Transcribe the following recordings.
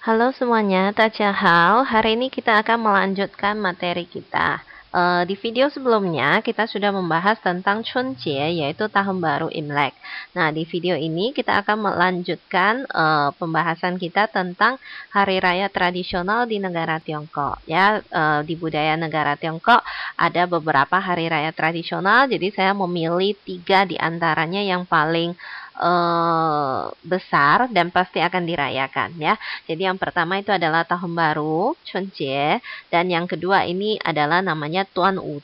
Halo semuanya, Hal. Hari ini kita akan melanjutkan materi kita. Eh, di video sebelumnya kita sudah membahas tentang Chunjie yaitu tahun baru Imlek. Nah, di video ini kita akan melanjutkan eh, pembahasan kita tentang hari raya tradisional di negara Tiongkok. Ya, eh, di budaya negara Tiongkok ada beberapa hari raya tradisional. Jadi saya memilih tiga di antaranya yang paling Eh, besar dan pasti akan dirayakan ya. Jadi yang pertama itu adalah tahun baru, Chunjie, dan yang kedua ini adalah namanya Tuan Wu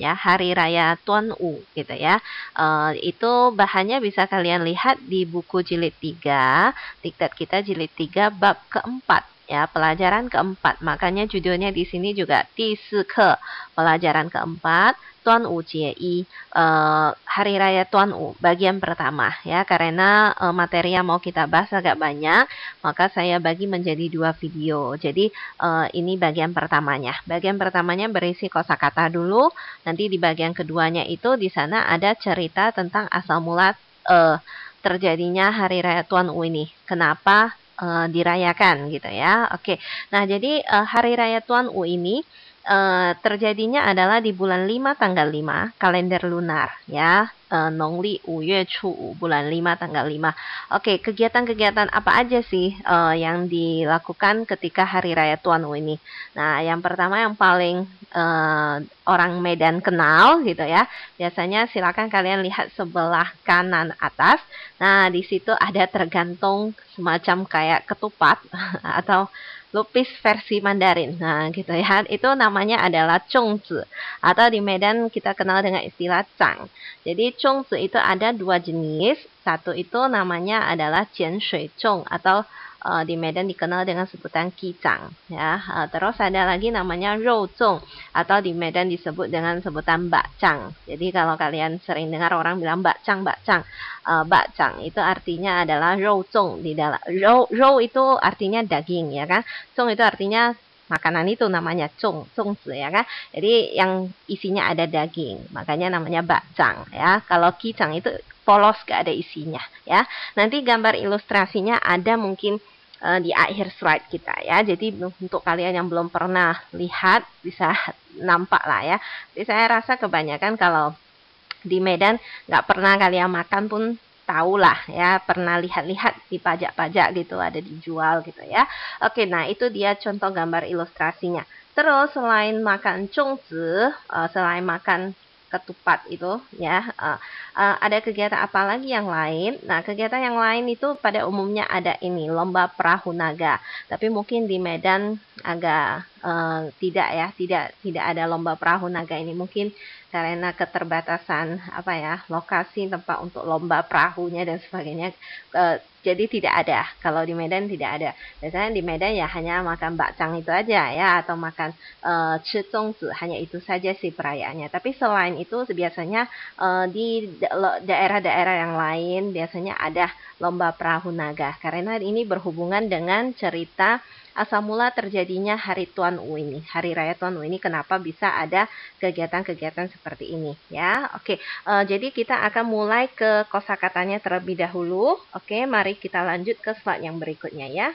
ya, hari raya Tuan U, gitu ya. Uh, itu bahannya bisa kalian lihat di buku jilid 3, diktat kita jilid 3 bab keempat ya pelajaran keempat. Makanya judulnya di sini juga ke pelajaran keempat Tuan Wu uh, Hari Raya Tuan U bagian pertama ya karena uh, materi yang mau kita bahas agak banyak maka saya bagi menjadi dua video. Jadi uh, ini bagian pertamanya. Bagian pertamanya berisi kosakata dulu. Nanti di bagian keduanya itu di sana ada cerita tentang asal mula uh, terjadinya Hari Raya Tuan U ini. Kenapa uh, dirayakan gitu ya. Oke. Nah, jadi uh, hari raya Tuan U ini uh, terjadinya adalah di bulan 5 tanggal 5 kalender lunar ya. Uh, Nongli Uye Chu bulan 5 tanggal 5. Oke, kegiatan-kegiatan apa aja sih uh, yang dilakukan ketika hari raya Tuan Wu ini? Nah, yang pertama yang paling uh, orang Medan kenal gitu ya. Biasanya silakan kalian lihat sebelah kanan atas. Nah, di situ ada tergantung semacam kayak ketupat atau lupis versi Mandarin. Nah, gitu ya. Itu namanya adalah chongzi atau di Medan kita kenal dengan istilah cang. Jadi chongzi itu ada dua jenis. Satu itu namanya adalah jian shui chong atau uh, di Medan dikenal dengan sebutan kicang ya uh, terus ada lagi namanya rojong atau di Medan disebut dengan sebutan bakcang jadi kalau kalian sering dengar orang bilang bakcang bakcang uh, bakcang itu artinya adalah rojong di dalam ro itu artinya daging ya kan cong itu artinya makanan itu namanya cung, cungzi ya kan. Jadi yang isinya ada daging, makanya namanya bakcang ya. Kalau kicang itu polos gak ada isinya ya. Nanti gambar ilustrasinya ada mungkin uh, di akhir slide kita ya. Jadi untuk kalian yang belum pernah lihat bisa nampak lah ya. Jadi saya rasa kebanyakan kalau di Medan nggak pernah kalian makan pun tahu lah ya pernah lihat-lihat di pajak-pajak gitu ada dijual gitu ya oke nah itu dia contoh gambar ilustrasinya terus selain makan cungzi eh, selain makan ketupat itu ya. Uh, uh, ada kegiatan apa lagi yang lain? Nah, kegiatan yang lain itu pada umumnya ada ini lomba perahu naga. Tapi mungkin di Medan agak Eh, tidak ya tidak tidak ada lomba perahu naga ini mungkin karena keterbatasan apa ya lokasi tempat untuk lomba perahunya dan sebagainya uh, jadi tidak ada kalau di Medan tidak ada biasanya di Medan ya hanya makan bakcang itu aja ya atau makan uh, hanya itu saja sih perayaannya tapi selain itu biasanya uh, di daerah-daerah yang lain biasanya ada lomba perahu naga karena ini berhubungan dengan cerita asal mula terjadinya Hari Tuan U ini, Hari Raya Tuan U ini kenapa bisa ada kegiatan-kegiatan seperti ini ya. Oke, uh, jadi kita akan mulai ke kosakatanya terlebih dahulu. Oke, mari kita lanjut ke slide yang berikutnya ya.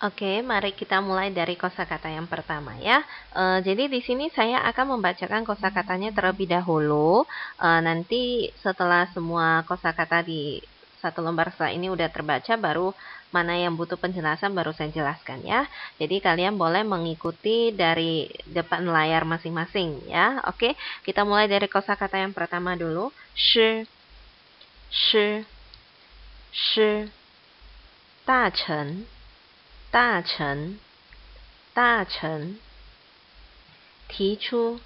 Oke, mari kita mulai dari kosakata yang pertama ya. E, jadi di sini saya akan membacakan kosakatanya terlebih dahulu. E, nanti setelah semua kosakata di satu lembar setelah ini udah terbaca, baru mana yang butuh penjelasan baru saya jelaskan ya. Jadi kalian boleh mengikuti dari depan layar masing-masing ya. Oke, kita mulai dari kosakata yang pertama dulu. Sh, sh, shi, 大臣。大臣，大臣提出，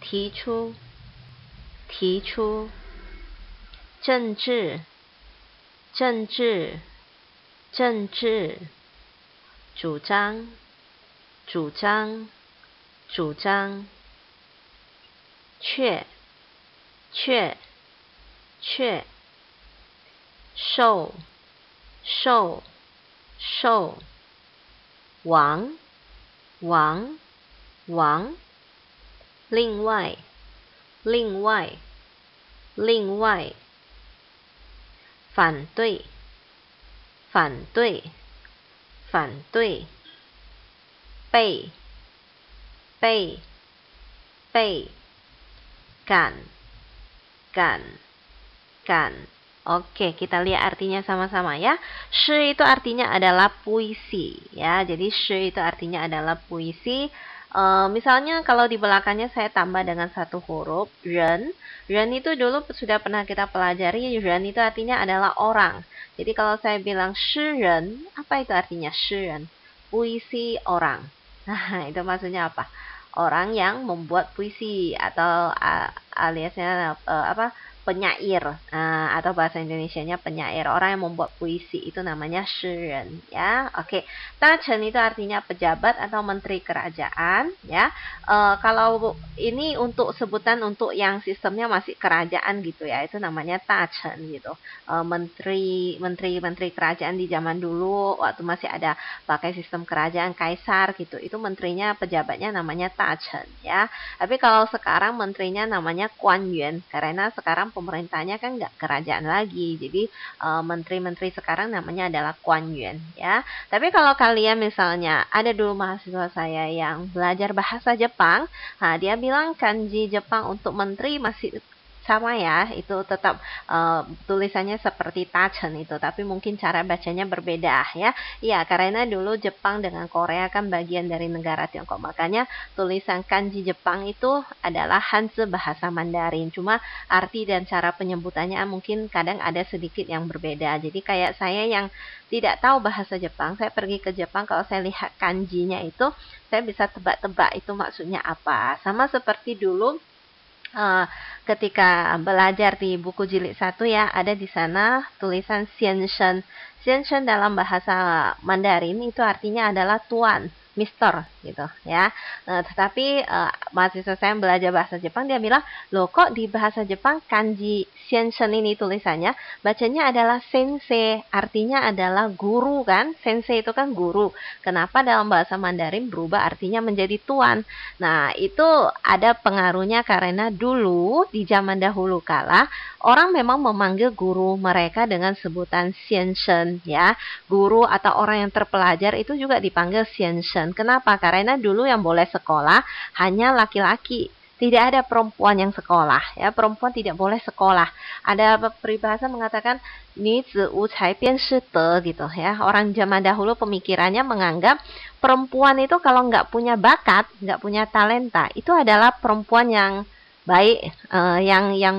提出，提出政治，政治，政治主张，主张，主张确，确，确受，受。受，王，王，王，另外，另外，另外，反对，反对，反对，被，被，被，赶，赶，赶。Oke, kita lihat artinya sama-sama ya. Shi itu artinya adalah puisi ya. Jadi shi itu artinya adalah puisi. E, misalnya kalau di belakangnya saya tambah dengan satu huruf ren. Ren itu dulu sudah pernah kita pelajari. Ren itu artinya adalah orang. Jadi kalau saya bilang Shi Ren, apa itu artinya Shi Ren? Puisi orang. Nah, itu maksudnya apa? Orang yang membuat puisi atau aliasnya eh, apa? penyair uh, atau bahasa Indonesia-nya penyair orang yang membuat puisi itu namanya shiren ya oke okay. tachen itu artinya pejabat atau menteri kerajaan ya uh, kalau ini untuk sebutan untuk yang sistemnya masih kerajaan gitu ya itu namanya tachen gitu uh, menteri menteri menteri kerajaan di zaman dulu waktu masih ada pakai sistem kerajaan kaisar gitu itu menterinya pejabatnya namanya tachen ya tapi kalau sekarang menterinya namanya kuan yuan karena sekarang pemerintahnya kan nggak kerajaan lagi. Jadi eh, menteri-menteri sekarang namanya adalah Kuan Yuan ya. Tapi kalau kalian misalnya ada dulu mahasiswa saya yang belajar bahasa Jepang, nah dia bilang kanji Jepang untuk menteri masih sama ya itu tetap uh, tulisannya seperti Tachen itu tapi mungkin cara bacanya berbeda ya Iya, karena dulu Jepang dengan Korea kan bagian dari negara Tiongkok makanya tulisan kanji Jepang itu adalah Hanzi bahasa Mandarin cuma arti dan cara penyebutannya mungkin kadang ada sedikit yang berbeda jadi kayak saya yang tidak tahu bahasa Jepang saya pergi ke Jepang kalau saya lihat kanjinya itu saya bisa tebak-tebak itu maksudnya apa sama seperti dulu Eh, ketika belajar di buku jilid satu ya ada di sana tulisan Xianshen. Xianshen dalam bahasa Mandarin itu artinya adalah tuan, mister gitu ya. Nah, tetapi uh, mahasiswa saya yang belajar bahasa Jepang dia bilang, lo kok di bahasa Jepang kanji sensei ini tulisannya bacanya adalah sensei, artinya adalah guru kan? Sensei itu kan guru. Kenapa dalam bahasa Mandarin berubah artinya menjadi tuan?" Nah, itu ada pengaruhnya karena dulu di zaman dahulu kala orang memang memanggil guru mereka dengan sebutan sensei ya. Guru atau orang yang terpelajar itu juga dipanggil sensei. Kenapa? Karena karena dulu yang boleh sekolah hanya laki-laki tidak ada perempuan yang sekolah ya perempuan tidak boleh sekolah ada peribahasa mengatakan ni zi wu cai bian shi de gitu ya orang zaman dahulu pemikirannya menganggap perempuan itu kalau nggak punya bakat nggak punya talenta itu adalah perempuan yang baik uh, yang yang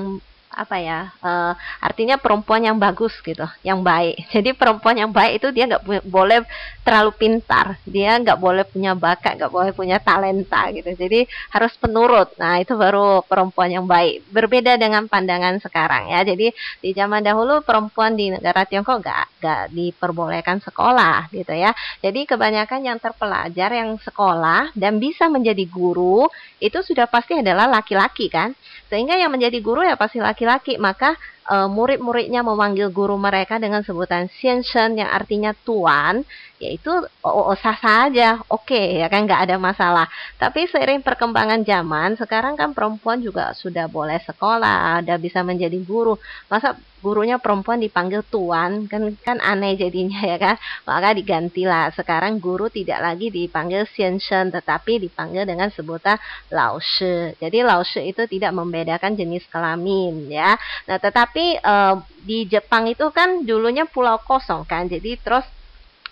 apa ya uh, artinya perempuan yang bagus gitu yang baik jadi perempuan yang baik itu dia nggak boleh terlalu pintar dia nggak boleh punya bakat nggak boleh punya talenta gitu jadi harus penurut nah itu baru perempuan yang baik berbeda dengan pandangan sekarang ya jadi di zaman dahulu perempuan di negara Tiongkok nggak nggak diperbolehkan sekolah gitu ya jadi kebanyakan yang terpelajar yang sekolah dan bisa menjadi guru itu sudah pasti adalah laki-laki kan sehingga yang menjadi guru ya pasti laki-laki, maka uh, murid-muridnya memanggil guru mereka dengan sebutan Xianshen yang artinya tuan, yaitu oh, oh sah saja, oke okay, ya kan nggak ada masalah. Tapi seiring perkembangan zaman, sekarang kan perempuan juga sudah boleh sekolah, ada bisa menjadi guru. Masa gurunya perempuan dipanggil tuan kan kan aneh jadinya ya kan? Maka digantilah sekarang guru tidak lagi dipanggil Xianshen tetapi dipanggil dengan sebutan Lao Shi. Jadi Lao Shi itu tidak membedakan jenis kelamin ya. Nah, tetapi tapi uh, di Jepang itu kan dulunya pulau kosong kan jadi terus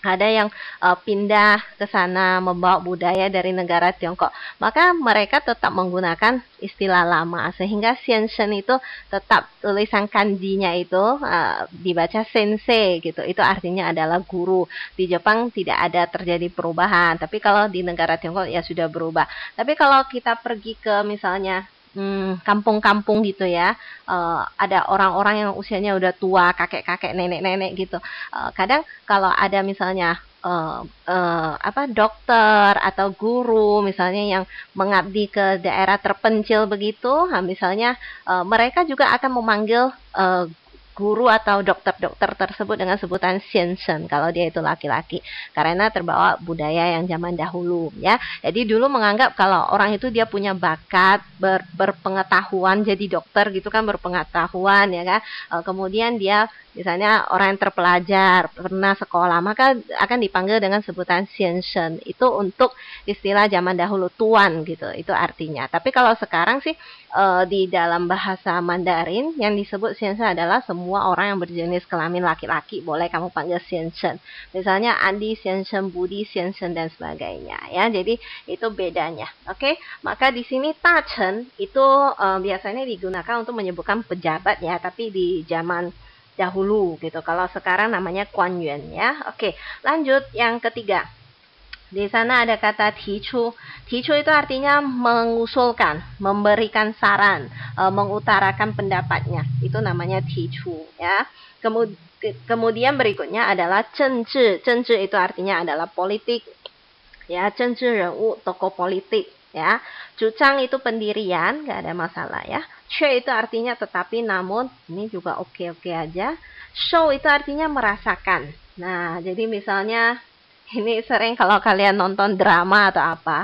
ada yang uh, pindah ke sana membawa budaya dari negara Tiongkok. Maka mereka tetap menggunakan istilah lama sehingga Shenzhen itu tetap tulisan kanjinya itu uh, dibaca sensei gitu. Itu artinya adalah guru. Di Jepang tidak ada terjadi perubahan, tapi kalau di negara Tiongkok ya sudah berubah. Tapi kalau kita pergi ke misalnya Hmm, kampung-kampung hmm, gitu ya. Uh, ada orang-orang yang usianya udah tua, kakek-kakek, nenek-nenek gitu. Uh, kadang kalau ada misalnya uh, uh, apa dokter atau guru misalnya yang mengabdi ke daerah terpencil begitu, misalnya uh, mereka juga akan memanggil uh, guru atau dokter-dokter tersebut dengan sebutan Shinsen kalau dia itu laki-laki karena terbawa budaya yang zaman dahulu ya. Jadi dulu menganggap kalau orang itu dia punya bakat ber, berpengetahuan jadi dokter gitu kan berpengetahuan ya kan. E, kemudian dia misalnya orang yang terpelajar pernah sekolah maka akan dipanggil dengan sebutan Shinsen itu untuk istilah zaman dahulu tuan gitu itu artinya. Tapi kalau sekarang sih e, di dalam bahasa Mandarin yang disebut Shinsen adalah semua semua orang yang berjenis kelamin laki-laki boleh kamu panggil Xianchen. Misalnya Andi, Xianchen, Budi, Xianchen dan sebagainya ya. Jadi itu bedanya. Oke, maka di sini Tachen itu uh, biasanya digunakan untuk menyebutkan pejabat ya, tapi di zaman dahulu gitu. Kalau sekarang namanya Kuan Yuan ya. Oke, lanjut yang ketiga. Di sana ada kata tichu. Tichu itu artinya mengusulkan, memberikan saran, uh, mengutarakan pendapatnya. Itu namanya tichu. ya. Kemudian, kemudian berikutnya adalah cenci. Cenci itu artinya adalah politik. Ya, cenci renwu, tokoh politik, ya. Cucang itu pendirian, nggak ada masalah ya. Che itu artinya tetapi namun, ini juga oke-oke aja. Show itu artinya merasakan. Nah, jadi misalnya ini sering kalau kalian nonton drama atau apa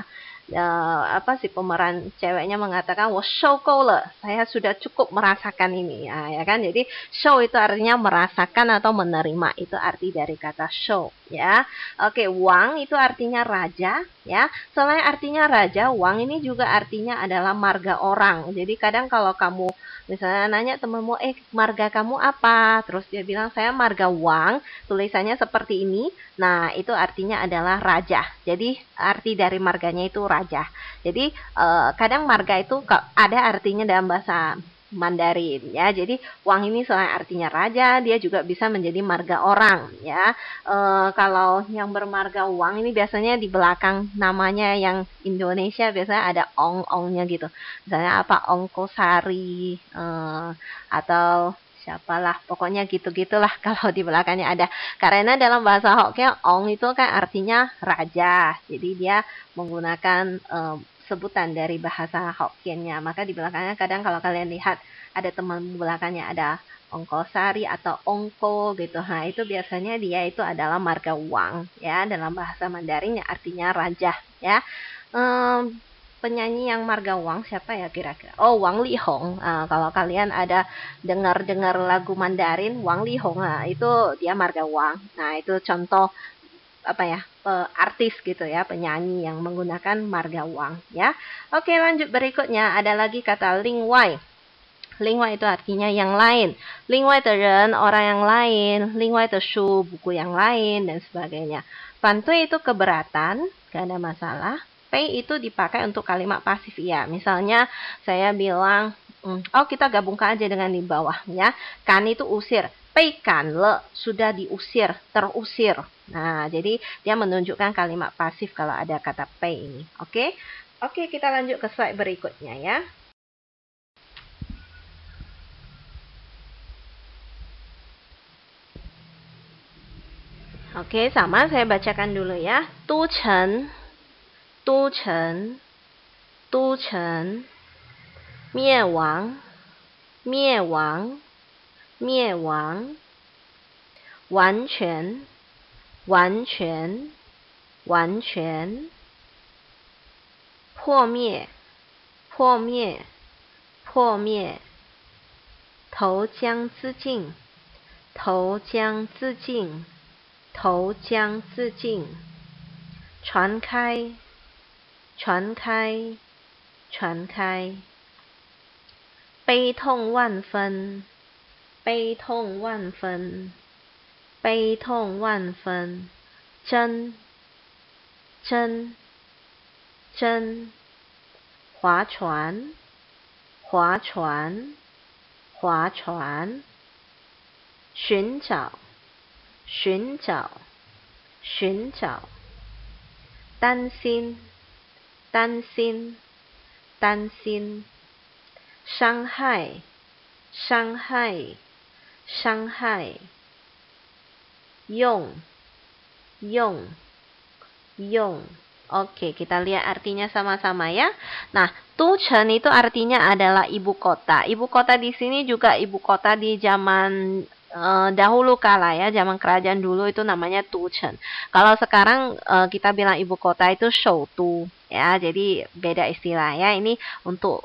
uh, apa sih pemeran ceweknya mengatakan was show le saya sudah cukup merasakan ini ya, ya kan jadi show itu artinya merasakan atau menerima itu arti dari kata show ya oke wang itu artinya raja ya selain artinya raja wang ini juga artinya adalah marga orang jadi kadang kalau kamu misalnya nanya temenmu eh marga kamu apa terus dia bilang saya marga wang tulisannya seperti ini nah itu artinya adalah raja jadi arti dari marganya itu raja aja. Jadi uh, kadang marga itu ada artinya dalam bahasa Mandarin ya. Jadi uang ini selain artinya raja, dia juga bisa menjadi marga orang ya. Uh, kalau yang bermarga uang ini biasanya di belakang namanya yang Indonesia biasanya ada ong-ongnya gitu. Misalnya apa ongkosari uh, atau siapalah pokoknya gitu-gitulah kalau di belakangnya ada karena dalam bahasa Hokkien Ong itu kan artinya raja jadi dia menggunakan um, sebutan dari bahasa Hokkiennya maka di belakangnya kadang kalau kalian lihat ada teman belakangnya ada ongkosari atau ongko gitu. Nah, itu biasanya dia itu adalah marga uang ya dalam bahasa Mandarin yang artinya raja ya. Um, penyanyi yang marga Wang siapa ya kira-kira? Oh, Wang Lihong. Uh, kalau kalian ada dengar-dengar lagu Mandarin, Wang Li Hong uh, ah, itu dia marga Wang. Nah, itu contoh apa ya? pe artis gitu ya, penyanyi yang menggunakan marga Wang ya. Oke, lanjut berikutnya ada lagi kata Ling Wai. Ling Wai itu artinya yang lain. Ling Wai teren, orang yang lain. Ling Wai shu, buku yang lain, dan sebagainya. Pantui itu keberatan, gak ada masalah pay itu dipakai untuk kalimat pasif ya. Misalnya saya bilang, hmm, oh kita gabungkan aja dengan di bawah ya. Kan itu usir, pay kan le sudah diusir, terusir. Nah, jadi dia menunjukkan kalimat pasif kalau ada kata pay ini. Oke. Oke, kita lanjut ke slide berikutnya ya. Oke, sama saya bacakan dulu ya. Tu Chen 都城，都城灭亡，灭亡，灭亡，完全，完全，完全破灭，破灭，破灭，投江自尽，投江自尽，投江自尽，传开。传开，传开！悲痛万分，悲痛万分，悲痛万分！真，真，真！划船，划船，划船！寻找，寻找，寻找！担心。Shanghai, Shanghai, Shanghai, Yong, Yong, Yong, oke kita lihat artinya sama-sama ya. Nah, Tuchen itu artinya adalah ibu kota. Ibu kota di sini juga ibu kota di zaman uh, dahulu kala ya zaman kerajaan dulu itu namanya Tuchen. Kalau sekarang uh, kita bilang ibu kota itu Shoutu ya. Jadi beda istilah ya. Ini untuk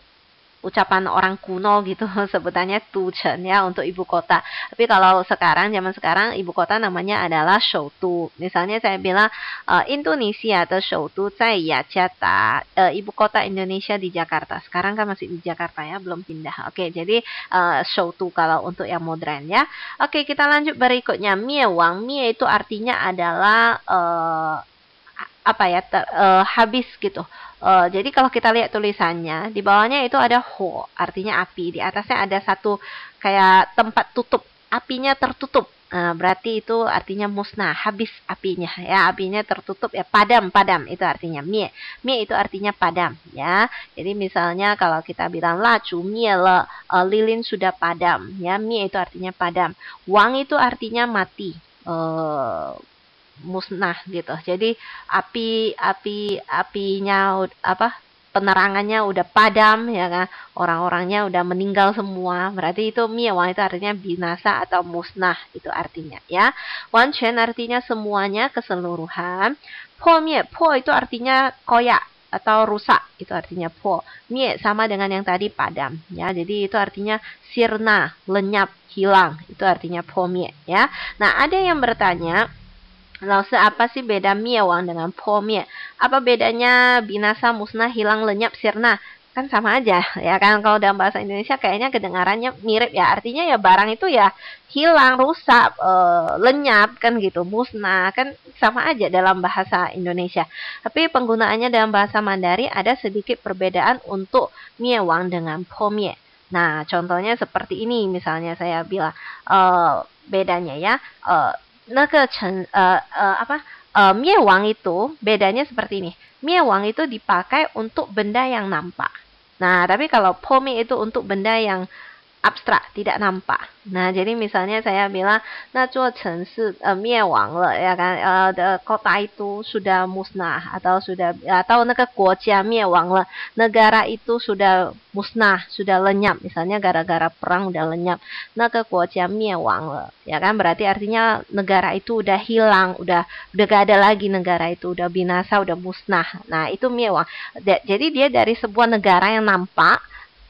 ucapan orang kuno gitu sebutannya Tuchen ya untuk ibu kota. Tapi kalau sekarang zaman sekarang ibu kota namanya adalah Shoutu. Misalnya saya bilang e, Indonesia atau Shoutu saya cata iya, e, eh, ibu kota Indonesia di Jakarta. Sekarang kan masih di Jakarta ya, belum pindah. Oke, jadi e, eh, Shoutu kalau untuk yang modern ya. Oke, kita lanjut berikutnya Mie Wang. Mie itu artinya adalah e, apa ya ter, e, habis gitu Eh, jadi kalau kita lihat tulisannya, di bawahnya itu ada ho, artinya api. Di atasnya ada satu kayak tempat tutup, apinya tertutup. Uh, berarti itu artinya musnah, habis apinya. Ya, apinya tertutup ya padam, padam itu artinya mie. Mie itu artinya padam, ya. Jadi misalnya kalau kita bilang lacu mie le, uh, lilin sudah padam, ya. Mie itu artinya padam. Wang itu artinya mati. Uh, musnah gitu. Jadi api api apinya apa penerangannya udah padam ya kan orang-orangnya udah meninggal semua berarti itu miewa itu artinya binasa atau musnah itu artinya ya wanchen artinya semuanya keseluruhan po mie po itu artinya koyak atau rusak itu artinya po mie sama dengan yang tadi padam ya jadi itu artinya sirna lenyap hilang itu artinya po mie ya nah ada yang bertanya apa sih beda mie miewang ah dengan po mie? Apa bedanya binasa, musnah, hilang, lenyap, sirna? Kan sama aja ya kan kalau dalam bahasa Indonesia kayaknya kedengarannya mirip ya. Artinya ya barang itu ya hilang, rusak, e, lenyap kan gitu, musnah kan sama aja dalam bahasa Indonesia. Tapi penggunaannya dalam bahasa Mandarin ada sedikit perbedaan untuk mie miewang dengan po mie. Nah, contohnya seperti ini misalnya saya bilang e, bedanya ya e, 那个城呃呃 nah, eh, eh, apa eh, mie wang itu bedanya seperti ini. Mie wang itu dipakai untuk benda yang nampak. Nah, tapi kalau pomi itu untuk benda yang abstrak, tidak nampak. Nah, jadi misalnya saya bilang, nah, chen si uh, wang le, ya kan, uh, the, kota itu sudah musnah atau sudah atau naga guojia wang le, negara itu sudah musnah, sudah lenyap, misalnya gara-gara perang udah lenyap, naga guojia wang le, ya kan, berarti artinya negara itu udah hilang, udah udah gak ada lagi negara itu, udah binasa, udah musnah. Nah, itu mie miewang. Jadi dia dari sebuah negara yang nampak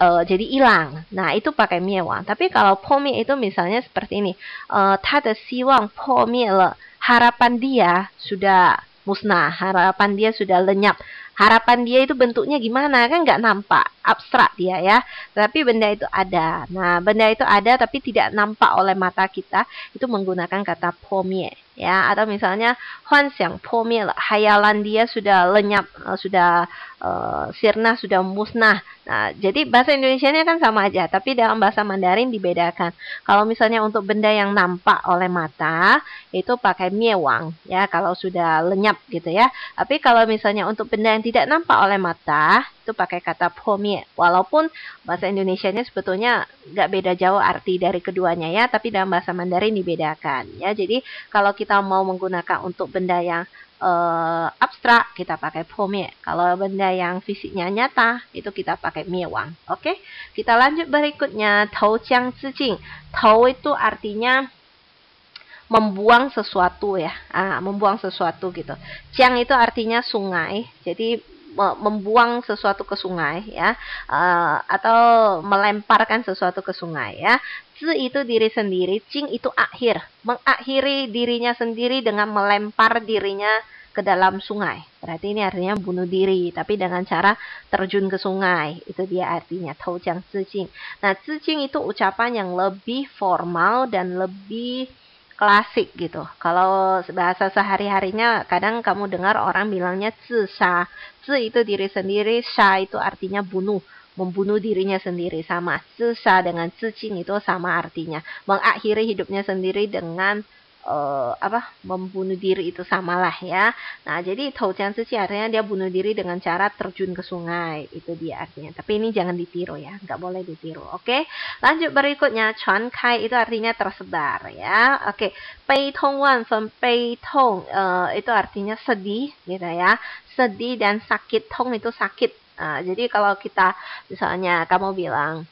uh, jadi hilang. Nah, itu pakai miewang. Tapi kalau pomi itu misalnya seperti ini. Uh, le. harapan dia sudah musnah, harapan dia sudah lenyap. Harapan dia itu bentuknya gimana kan nggak nampak, abstrak dia ya. Tapi benda itu ada. Nah, benda itu ada tapi tidak nampak oleh mata kita. Itu menggunakan kata pomie ya atau misalnya Huan yang Po hayalan dia sudah lenyap eh, sudah uh, sirna sudah musnah nah jadi bahasa Indonesia nya kan sama aja tapi dalam bahasa Mandarin dibedakan kalau misalnya untuk benda yang nampak oleh mata itu pakai miewang ya kalau sudah lenyap gitu ya tapi kalau misalnya untuk benda yang tidak nampak oleh mata itu pakai kata pomie. Walaupun bahasa Indonesia-nya sebetulnya nggak beda jauh arti dari keduanya ya, tapi dalam bahasa Mandarin dibedakan ya. Jadi kalau kita mau menggunakan untuk benda yang uh, abstrak kita pakai pomie. Kalau benda yang fisiknya nyata itu kita pakai miewang. Oke, kita lanjut berikutnya tau chang cicing. Tau itu artinya membuang sesuatu ya ah, membuang sesuatu gitu Ciang itu artinya sungai jadi membuang sesuatu ke sungai ya uh, atau melemparkan sesuatu ke sungai ya zi itu diri sendiri cing itu akhir mengakhiri dirinya sendiri dengan melempar dirinya ke dalam sungai berarti ini artinya bunuh diri tapi dengan cara terjun ke sungai itu dia artinya tau jang zi cing nah zi cing itu ucapan yang lebih formal dan lebih klasik gitu. Kalau bahasa sehari-harinya kadang kamu dengar orang bilangnya zi sha. Zi itu diri sendiri, sha itu artinya bunuh, membunuh dirinya sendiri sama. Zi sha dengan zi itu sama artinya. Mengakhiri hidupnya sendiri dengan uh, apa membunuh diri itu samalah ya. Nah, jadi Toujian sih artinya dia bunuh diri dengan cara terjun ke sungai. Itu dia artinya. Tapi ini jangan ditiru ya, nggak boleh ditiru. Oke. Lanjut berikutnya Chuan Kai itu artinya tersebar ya. Oke. Pei Tong Wan Fen Pei Tong uh, itu artinya sedih gitu ya. Sedih dan sakit Tong itu sakit. Uh, jadi kalau kita misalnya kamu bilang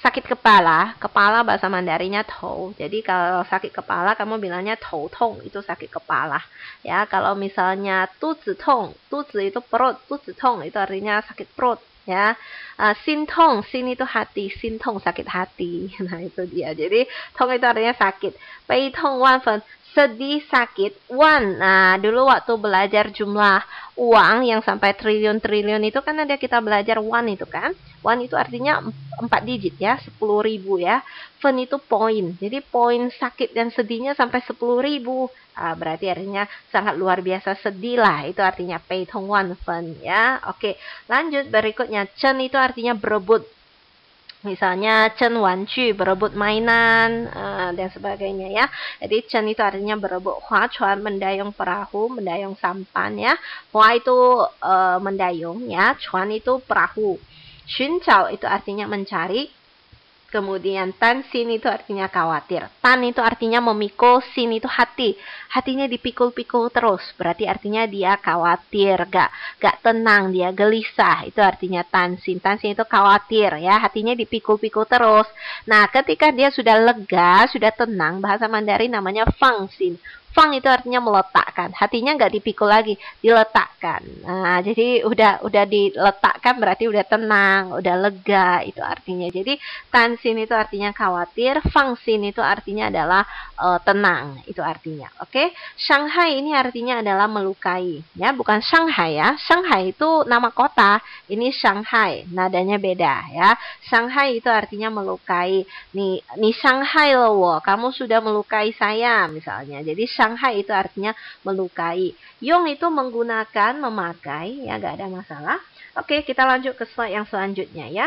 sakit kepala, kepala bahasa Mandarin-nya tou. Jadi kalau sakit kepala kamu bilangnya tou tong, itu sakit kepala. Ya, kalau misalnya tu zi tong, tu zi itu perut, tu zi tong itu artinya sakit perut ya. Uh, sin tong, sin itu hati, sin tong sakit hati. Nah, itu dia. Jadi tong itu artinya sakit. Pei tong wan fen sedih, sakit, one. Nah, dulu waktu belajar jumlah uang yang sampai triliun-triliun itu kan ada kita belajar one itu kan. One itu artinya 4 digit ya, 10 ribu ya. Fun itu poin. Jadi poin sakit dan sedihnya sampai 10 ribu. Nah, berarti artinya sangat luar biasa sedih lah. Itu artinya pay tong one fun ya. Oke, lanjut berikutnya. Chen itu artinya berebut Misalnya Chen wan Wanju berebut mainan uh, dan sebagainya ya. Jadi Chen itu artinya berebut Hua Chuan mendayung perahu, mendayung sampan ya. Hua itu uh, mendayung ya, Chuan itu perahu. Xun Chao itu artinya mencari Kemudian tan sin itu artinya khawatir. Tan itu artinya memikul, sin itu hati. Hatinya dipikul-pikul terus, berarti artinya dia khawatir, gak gak tenang, dia gelisah. Itu artinya tan sin. Tan sin itu khawatir ya, hatinya dipikul-pikul terus. Nah, ketika dia sudah lega, sudah tenang, bahasa Mandarin namanya fang sin. Fang itu artinya meletakkan. Hatinya nggak dipikul lagi, diletakkan. Nah, jadi udah udah diletakkan berarti udah tenang, udah lega itu artinya. Jadi tansin itu artinya khawatir, fangsin itu artinya adalah uh, tenang itu artinya. Oke, Shanghai ini artinya adalah melukai, ya bukan Shanghai ya. Shanghai itu nama kota, ini Shanghai, nadanya beda ya. Shanghai itu artinya melukai. Nih, nih Shanghai loh, kamu sudah melukai saya misalnya. Jadi Shanghai itu artinya melukai. Yong itu menggunakan, memakai, ya nggak ada masalah. Oke, kita lanjut ke slide yang selanjutnya ya.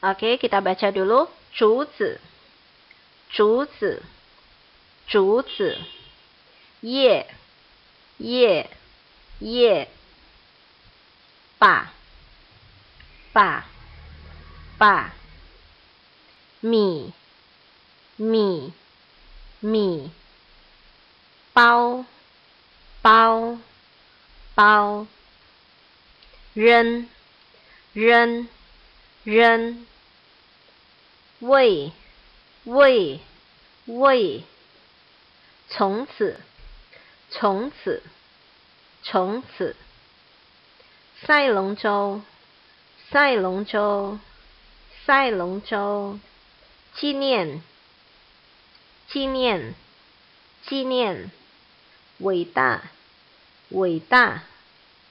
Oke, kita baca dulu. Chuzi, chuzi, chuzi, ye, ye, ye, Pa, pa, pa. mi, 米米包包包扔扔扔喂喂喂！从此从此从此赛龙舟，赛龙舟，赛龙舟，纪念。纪念，纪念，伟大，伟大，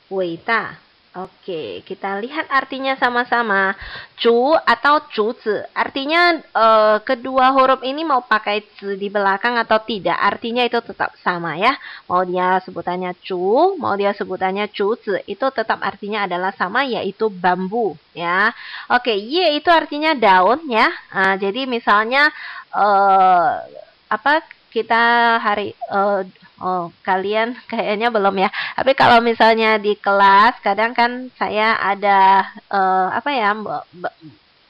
伟大。Oke, kita lihat artinya sama-sama. Cu atau zi, Artinya e, kedua huruf ini mau pakai zi di belakang atau tidak. Artinya itu tetap sama ya. Mau dia sebutannya cu, mau dia sebutannya zi, Itu tetap artinya adalah sama yaitu bambu ya. Oke, ye itu artinya daun ya. Nah, jadi misalnya... E, apa kita hari uh, oh kalian kayaknya belum ya tapi kalau misalnya di kelas kadang kan saya ada uh, apa ya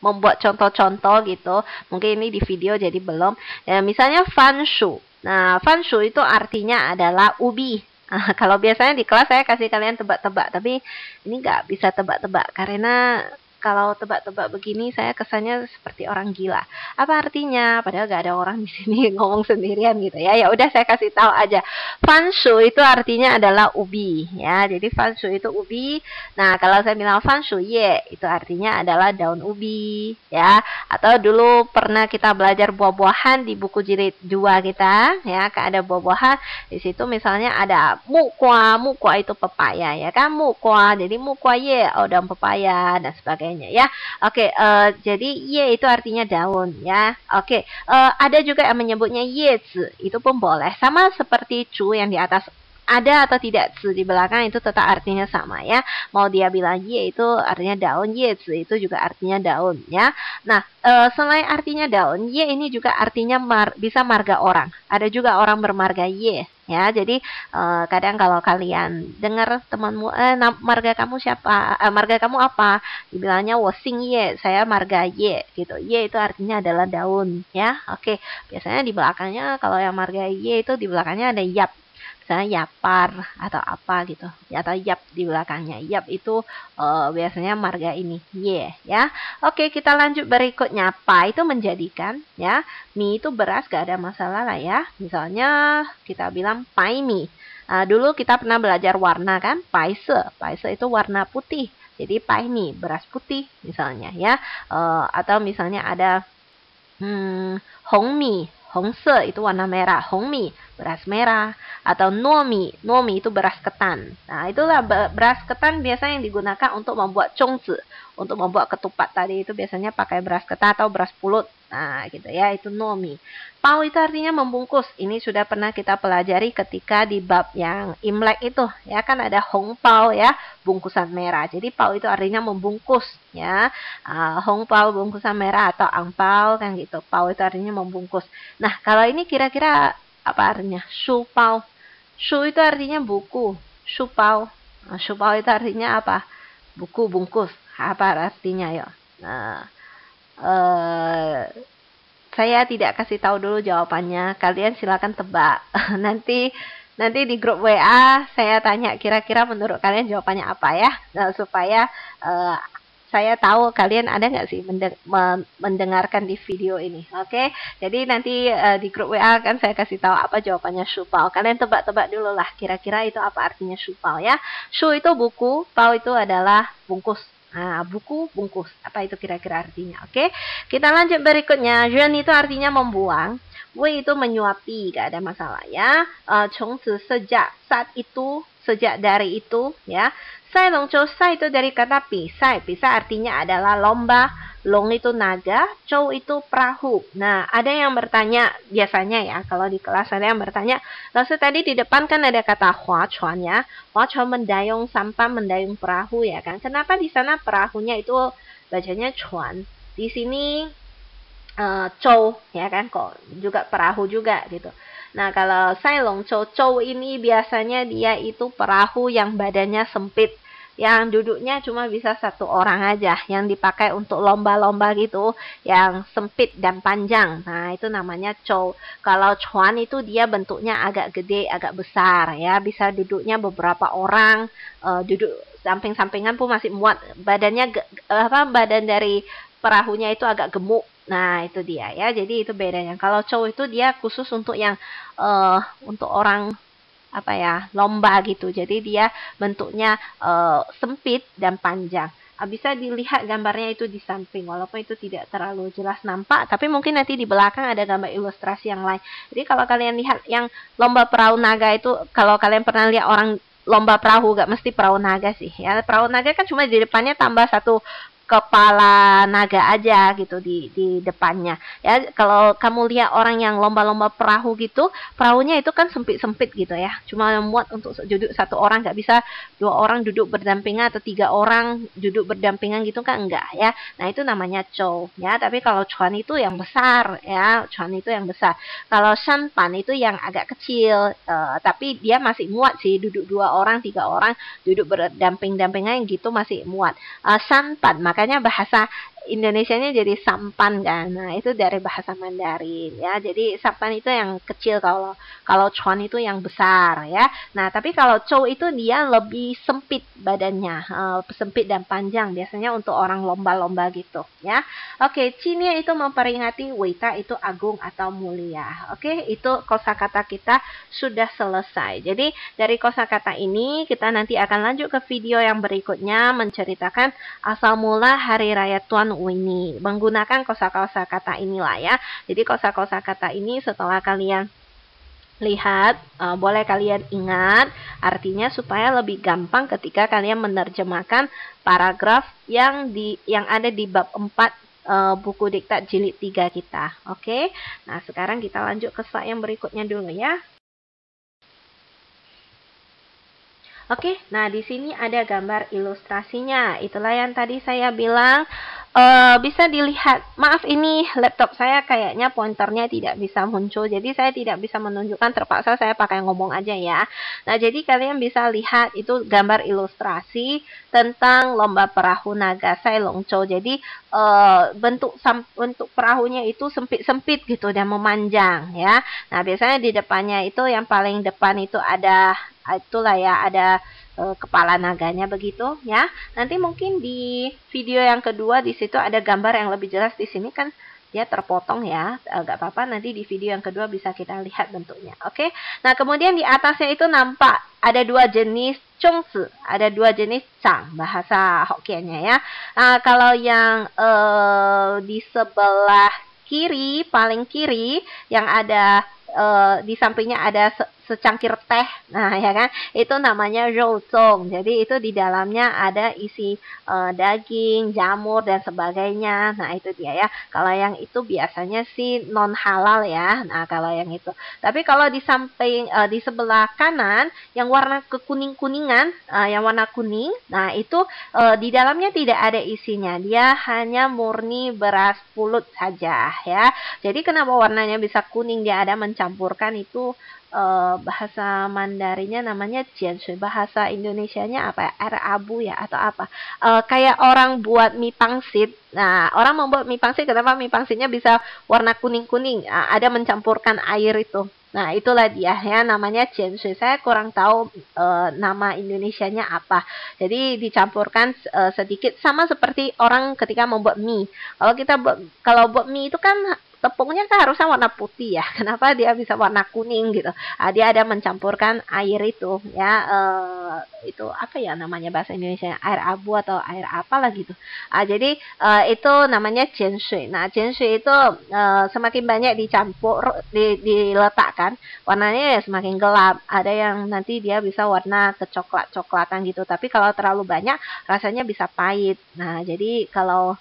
membuat contoh-contoh gitu mungkin ini di video jadi belum ya, misalnya fanshu nah fanshu itu artinya adalah ubi Nah, kalau biasanya di kelas saya kasih kalian tebak-tebak, tapi ini nggak bisa tebak-tebak karena kalau tebak-tebak begini saya kesannya seperti orang gila. Apa artinya? Padahal gak ada orang di sini ngomong sendirian gitu ya. Ya udah saya kasih tahu aja. Fanshu itu artinya adalah ubi ya. Jadi fanshu itu ubi. Nah, kalau saya bilang fanshu ye itu artinya adalah daun ubi ya. Atau dulu pernah kita belajar buah-buahan di buku jilid 2 kita ya. Ada buah-buahan di situ misalnya ada mukwa. Mukwa itu pepaya ya kan mukwa. Jadi mukwa ye oh daun pepaya dan sebagainya sebagainya ya. Oke, uh, jadi ye itu artinya daun ya. Oke, uh, ada juga yang menyebutnya yezi, itu pun boleh. Sama seperti cu yang di atas ada atau tidak zi di belakang itu tetap artinya sama ya. Mau dia bilang ye itu artinya daun, ye itu juga artinya daun ya. Nah, e, selain artinya daun, ye ini juga artinya mar, bisa marga orang. Ada juga orang bermarga ye ya jadi eh, kadang kalau kalian dengar temanmu eh marga kamu siapa eh, marga kamu apa dibilangnya washing ye saya marga ye gitu ye itu artinya adalah daun ya oke biasanya di belakangnya kalau yang marga ye itu di belakangnya ada yap misalnya yapar atau apa gitu ya, atau yap di belakangnya yap itu uh, biasanya marga ini ye yeah, ya oke kita lanjut berikutnya pa itu menjadikan ya mie itu beras gak ada masalah lah ya misalnya kita bilang pai mi. uh, dulu kita pernah belajar warna kan pai se itu warna putih jadi pai mi beras putih misalnya ya uh, atau misalnya ada hmm, Hong mi. Hongse itu warna merah, hongmi beras merah atau nomi, nomi itu beras ketan. Nah, itulah beras ketan biasanya yang digunakan untuk membuat congzi, untuk membuat ketupat tadi itu biasanya pakai beras ketan atau beras pulut. Nah, gitu ya, itu nomi. Pau itu artinya membungkus. Ini sudah pernah kita pelajari ketika di bab yang Imlek itu, ya kan ada Hong Pao ya, bungkusan merah. Jadi Pau itu artinya membungkus, ya. Uh, ah, Hong Pao bungkusan merah atau Ang Pau kan gitu. Pau itu artinya membungkus. Nah, kalau ini kira-kira apa artinya? Shu Pau. Shu itu artinya buku. Shu Pau. Nah, shu Pau itu artinya apa? Buku bungkus. Apa artinya ya? Nah, Eh, saya tidak kasih tahu dulu jawabannya. Kalian silakan tebak. nanti nanti di grup WA saya tanya kira-kira menurut kalian jawabannya apa ya nah, supaya uh, saya tahu kalian ada nggak sih mendengarkan di video ini, oke? Okay? Jadi nanti uh, di grup WA kan saya kasih tahu apa jawabannya shupao. Kalian tebak-tebak dulu lah, kira-kira itu apa artinya shupao ya? Shu itu buku, pau itu adalah bungkus, Nah, buku bungkus. Apa itu kira-kira artinya? Oke, kita lanjut berikutnya. Yuan itu artinya membuang. Wei itu menyuapi, gak ada masalah ya. Uh, sejak saat itu, sejak dari itu ya. Sai Chou, sai itu dari kata pisai. Pisai artinya adalah lomba Long itu naga, Chow itu perahu. Nah, ada yang bertanya biasanya ya, kalau di kelas ada yang bertanya, lalu tadi di depan kan ada kata hua chuan ya. Hua chuan mendayung sampah, mendayung perahu ya kan. Kenapa di sana perahunya itu bacanya chuan? Di sini uh, chow ya kan kok juga perahu juga gitu. Nah, kalau saya long chow, chow ini biasanya dia itu perahu yang badannya sempit yang duduknya cuma bisa satu orang aja yang dipakai untuk lomba-lomba gitu yang sempit dan panjang nah itu namanya chow kalau chuan itu dia bentuknya agak gede agak besar ya bisa duduknya beberapa orang uh, duduk samping-sampingan pun masih muat badannya eh, apa badan dari perahunya itu agak gemuk Nah, itu dia ya. Jadi itu bedanya. Kalau chow itu dia khusus untuk yang uh, untuk orang apa ya lomba gitu jadi dia bentuknya e, sempit dan panjang ah, bisa dilihat gambarnya itu di samping walaupun itu tidak terlalu jelas nampak tapi mungkin nanti di belakang ada gambar ilustrasi yang lain jadi kalau kalian lihat yang lomba perahu naga itu kalau kalian pernah lihat orang lomba perahu gak mesti perahu naga sih ya perahu naga kan cuma di depannya tambah satu kepala naga aja gitu di di depannya ya kalau kamu lihat orang yang lomba-lomba perahu gitu perahunya itu kan sempit-sempit gitu ya cuma muat untuk duduk satu orang nggak bisa dua orang duduk berdampingan atau tiga orang duduk berdampingan gitu kan enggak ya nah itu namanya chow ya tapi kalau chuan itu yang besar ya chuan itu yang besar kalau shanpan itu yang agak kecil uh, tapi dia masih muat sih duduk dua orang tiga orang duduk berdamping-dampingan gitu masih muat uh, shanpan maka makanya bahasa Indonesianya jadi sampan kan. Nah, itu dari bahasa Mandarin ya. Jadi sampan itu yang kecil kalau kalau chuan itu yang besar ya. Nah, tapi kalau chou itu dia lebih sempit badannya, uh, sempit dan panjang biasanya untuk orang lomba-lomba gitu ya. Oke, Cina itu memperingati Wita itu agung atau mulia. Oke, itu kosakata kita sudah selesai. Jadi dari kosakata ini kita nanti akan lanjut ke video yang berikutnya menceritakan asal mula hari raya Tuan ini menggunakan kosa-kosa kata inilah ya. Jadi kosa-kosa kata ini setelah kalian lihat, uh, boleh kalian ingat artinya supaya lebih gampang ketika kalian menerjemahkan paragraf yang di yang ada di bab 4 uh, eh, buku diktat jilid 3 kita. Oke. Okay? Nah, sekarang kita lanjut ke slide yang berikutnya dulu ya. Oke, okay, nah di sini ada gambar ilustrasinya. Itulah yang tadi saya bilang uh, bisa dilihat. Maaf ini laptop saya kayaknya pointernya tidak bisa muncul, jadi saya tidak bisa menunjukkan. Terpaksa saya pakai ngomong aja ya. Nah jadi kalian bisa lihat itu gambar ilustrasi tentang lomba perahu naga saya longco Jadi uh, bentuk bentuk perahunya itu sempit sempit gitu dan memanjang ya. Nah biasanya di depannya itu yang paling depan itu ada itulah ya ada e, kepala naganya begitu ya. Nanti mungkin di video yang kedua di situ ada gambar yang lebih jelas di sini kan dia terpotong ya eh, nggak apa-apa nanti di video yang kedua bisa kita lihat bentuknya oke nah kemudian di atasnya itu nampak ada dua jenis chongzi ada dua jenis chang bahasa Hokkiennya ya nah, kalau yang e, di sebelah kiri paling kiri yang ada e, di sampingnya ada secangkir teh. Nah, ya kan? Itu namanya rouzong. Jadi itu di dalamnya ada isi e, daging, jamur dan sebagainya. Nah, itu dia ya. Kalau yang itu biasanya sih non halal ya. Nah, kalau yang itu. Tapi kalau di samping e, di sebelah kanan yang warna kekuning-kuningan, e, eh, yang warna kuning, nah itu e, di dalamnya tidak ada isinya. Dia hanya murni beras pulut saja ya. Jadi kenapa warnanya bisa kuning dia ada mencampurkan itu e, bahasa Mandarinya namanya jiansui. Bahasa Indonesia-nya apa ya? Air abu ya atau apa? Uh, kayak orang buat mie pangsit. Nah, orang membuat mie pangsit kenapa mie pangsitnya bisa warna kuning-kuning? Uh, ada mencampurkan air itu. Nah, itulah dia ya namanya jiansui. Saya kurang tahu uh, nama nya apa. Jadi dicampurkan uh, sedikit sama seperti orang ketika membuat mie. Kalau kita buat kalau buat mie itu kan tepungnya kan harusnya warna putih ya kenapa dia bisa warna kuning gitu nah, dia ada mencampurkan air itu ya eh, itu apa ya namanya bahasa Indonesia air abu atau air apalah gitu ah, jadi eh, itu namanya jensui nah jensui itu eh, semakin banyak dicampur di, diletakkan warnanya ya semakin gelap ada yang nanti dia bisa warna kecoklat coklatan gitu tapi kalau terlalu banyak rasanya bisa pahit nah jadi kalau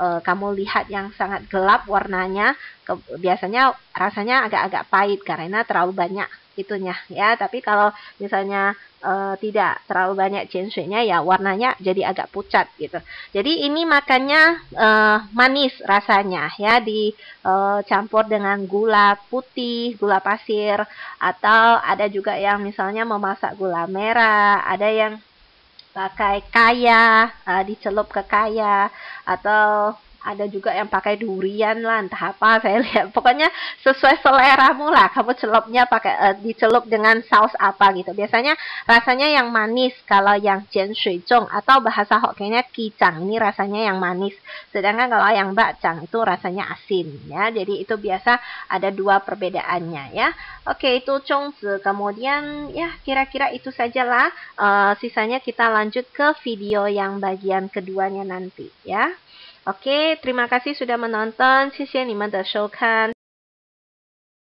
e, kamu lihat yang sangat gelap warnanya ke, biasanya rasanya agak-agak pahit karena terlalu banyak itunya ya tapi kalau misalnya e, tidak terlalu banyak ginsengnya ya warnanya jadi agak pucat gitu jadi ini makannya e, manis rasanya ya dicampur e, dengan gula putih gula pasir atau ada juga yang misalnya memasak gula merah ada yang pakai kaya uh, dicelup ke kaya atau ada juga yang pakai durian lah entah apa saya lihat pokoknya sesuai seleramu lah kamu celupnya pakai uh, dicelup dengan saus apa gitu biasanya rasanya yang manis kalau yang jian shui zhong atau bahasa Hokkiennya kicang. ini rasanya yang manis sedangkan kalau yang bak cang itu rasanya asin ya jadi itu biasa ada dua perbedaannya ya oke itu chongzi kemudian ya kira-kira itu sajalah uh, sisanya kita lanjut ke video yang bagian keduanya nanti ya Oke, okay, terima kasih sudah menonton. Sisi animator showkan.